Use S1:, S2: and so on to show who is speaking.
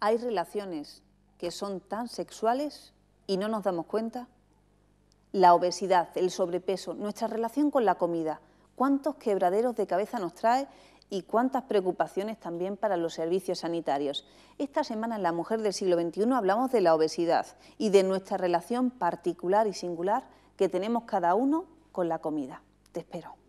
S1: hay relaciones que son tan sexuales y no nos damos cuenta? La obesidad, el sobrepeso, nuestra relación con la comida, cuántos quebraderos de cabeza nos trae y cuántas preocupaciones también para los servicios sanitarios. Esta semana en La Mujer del Siglo XXI hablamos de la obesidad y de nuestra relación particular y singular que tenemos cada uno con la comida. Te espero.